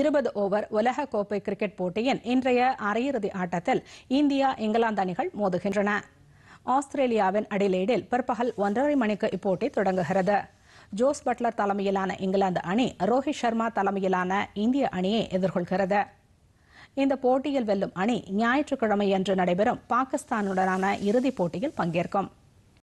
இருபது ஓவர் உலக கோப்பை கிரிக்கெட் போட்டியின் இன்றைய அரையிறுதி ஆட்டத்தில் இந்தியா இங்கிலாந்து அணிகள் மோதுகின்றன ஆஸ்திரேலியாவின் அடிலேடில் பிற்பகல் ஒன்றரை மணிக்கு இப்போட்டி தொடங்குகிறது ஜோஸ் பட்லர் தலைமையிலான இங்கிலாந்து அணி ரோஹித் சர்மா தலைமையிலான இந்திய அணியை எதிர்கொள்கிறது இந்த போட்டியில் வெல்லும் அணி ஞாயிற்றுக்கிழமை அன்று நடைபெறும் பாகிஸ்தானுடனான இறுதிப் போட்டியில் பங்கேற்கும்